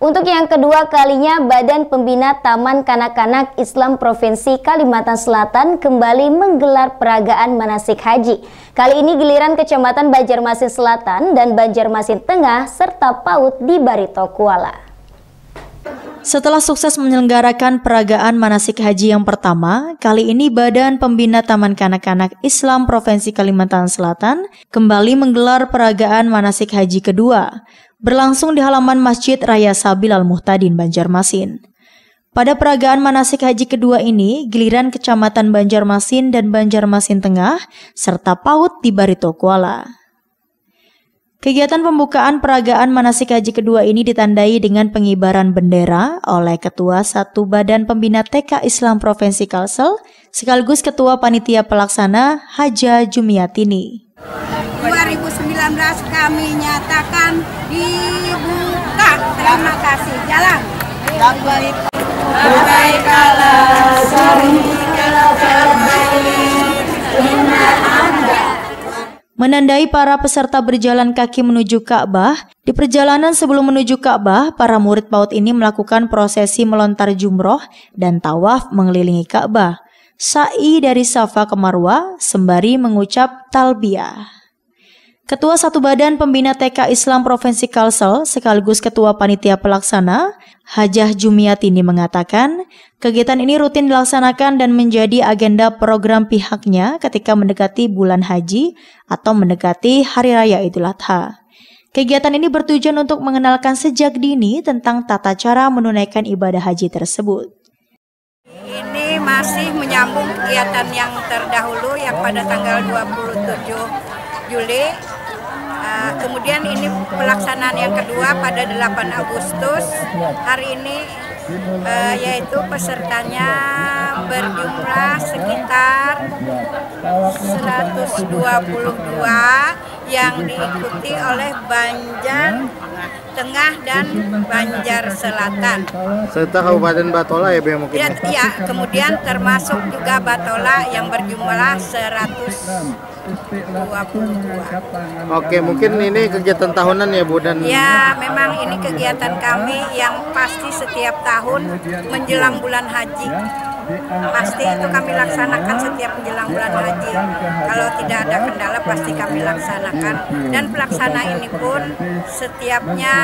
untuk yang kedua kalinya, Badan Pembina Taman Kanak-Kanak Islam Provinsi Kalimantan Selatan kembali menggelar peragaan manasik haji. Kali ini giliran Kecamatan Banjarmasin Selatan dan Banjarmasin Tengah serta PAUD di Barito Kuala. Setelah sukses menyelenggarakan peragaan manasik haji yang pertama, kali ini Badan Pembina Taman Kanak-Kanak Islam Provinsi Kalimantan Selatan kembali menggelar peragaan manasik haji kedua, berlangsung di halaman Masjid Raya Sabil Al-Muhtadin, Banjarmasin. Pada peragaan manasik haji kedua ini, giliran kecamatan Banjarmasin dan Banjarmasin Tengah, serta PAUD di Barito Kuala. Kegiatan pembukaan peragaan manasik haji kedua ini ditandai dengan pengibaran bendera oleh Ketua Satu Badan Pembina TK Islam Provinsi Kalsel sekaligus Ketua Panitia Pelaksana Haja Jumiatini. 2019 kami nyatakan dibuka. Terima kasih. Jalan. Baik kalah menandai para peserta berjalan kaki menuju Ka'bah. Di perjalanan sebelum menuju Ka'bah, para murid PAUD ini melakukan prosesi melontar jumroh dan tawaf mengelilingi Ka'bah. Sa'i dari Safa ke marwah, sembari mengucap talbiyah. Ketua Satu Badan Pembina TK Islam Provinsi Kalsel sekaligus Ketua Panitia Pelaksana, Hajah Jumiatini mengatakan, kegiatan ini rutin dilaksanakan dan menjadi agenda program pihaknya ketika mendekati bulan haji atau mendekati Hari Raya Idul Adha. Kegiatan ini bertujuan untuk mengenalkan sejak dini tentang tata cara menunaikan ibadah haji tersebut. Ini masih menyambung kegiatan yang terdahulu yang pada tanggal 27 Juli kemudian ini pelaksanaan yang kedua pada 8 Agustus hari ini uh, yaitu pesertanya berjumlah sekitar 122 yang diikuti oleh Banjar Tengah dan Banjar Selatan. Serta Kabupaten Batola ya Bu mungkin. Ya, ya, ya, kemudian termasuk juga Batola yang berjumlah 100 Oke, mungkin ini kegiatan tahunan ya Bu dan Ya, memang ini kegiatan kami yang pasti setiap tahun menjelang bulan haji. Pasti itu kami laksanakan setiap menjelang bulan haji. Kalau tidak ada kendala pasti kami laksanakan. Dan pelaksana ini pun setiapnya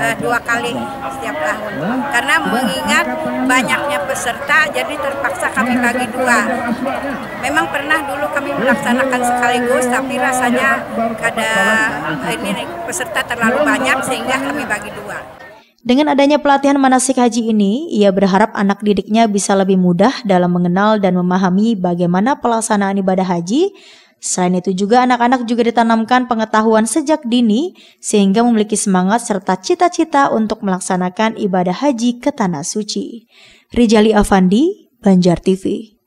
eh, dua kali setiap tahun. Karena mengingat banyaknya peserta jadi terpaksa kami bagi dua. Memang pernah dulu kami melaksanakan sekaligus tapi rasanya ada ini peserta terlalu banyak sehingga kami bagi dua. Dengan adanya pelatihan manasik haji ini, ia berharap anak didiknya bisa lebih mudah dalam mengenal dan memahami bagaimana pelaksanaan ibadah haji. Selain itu juga anak-anak juga ditanamkan pengetahuan sejak dini sehingga memiliki semangat serta cita-cita untuk melaksanakan ibadah haji ke tanah suci. Rijali Afandi, Banjar TV.